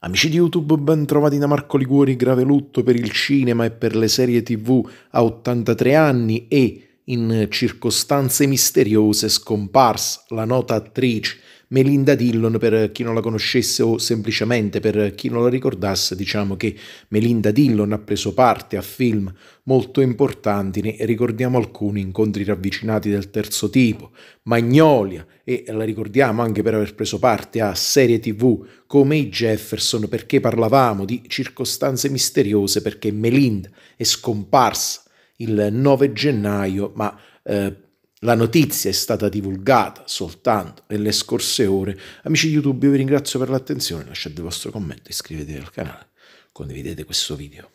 Amici di YouTube, ben trovati da Marco Liguori, grave lutto per il cinema e per le serie tv a 83 anni e, in circostanze misteriose, scomparsa la nota attrice Melinda Dillon, per chi non la conoscesse o semplicemente per chi non la ricordasse, diciamo che Melinda Dillon ha preso parte a film molto importanti, ne ricordiamo alcuni incontri ravvicinati del terzo tipo, Magnolia e la ricordiamo anche per aver preso parte a serie tv come i Jefferson perché parlavamo di circostanze misteriose perché Melinda è scomparsa il 9 gennaio ma eh, la notizia è stata divulgata soltanto nelle scorse ore. Amici di YouTube, io vi ringrazio per l'attenzione, lasciate il vostro commento, iscrivetevi al canale, condividete questo video.